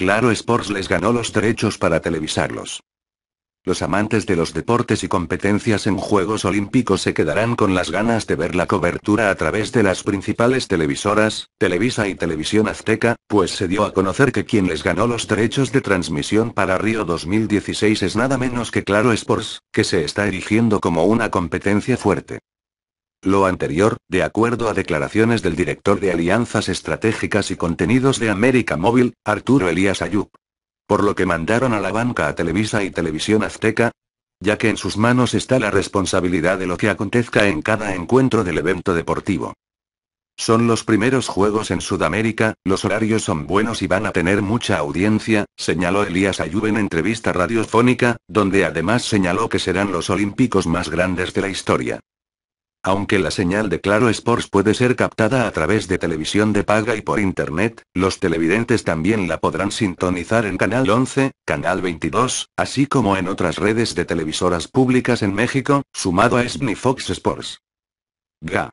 Claro Sports les ganó los derechos para televisarlos. Los amantes de los deportes y competencias en Juegos Olímpicos se quedarán con las ganas de ver la cobertura a través de las principales televisoras, Televisa y Televisión Azteca, pues se dio a conocer que quien les ganó los derechos de transmisión para Río 2016 es nada menos que Claro Sports, que se está erigiendo como una competencia fuerte. Lo anterior, de acuerdo a declaraciones del director de Alianzas Estratégicas y Contenidos de América Móvil, Arturo Elías Ayub. Por lo que mandaron a la banca a Televisa y Televisión Azteca, ya que en sus manos está la responsabilidad de lo que acontezca en cada encuentro del evento deportivo. Son los primeros juegos en Sudamérica, los horarios son buenos y van a tener mucha audiencia, señaló Elías Ayub en entrevista radiofónica, donde además señaló que serán los olímpicos más grandes de la historia. Aunque la señal de Claro Sports puede ser captada a través de televisión de paga y por internet, los televidentes también la podrán sintonizar en Canal 11, Canal 22, así como en otras redes de televisoras públicas en México, sumado a ESPN Fox Sports. GA.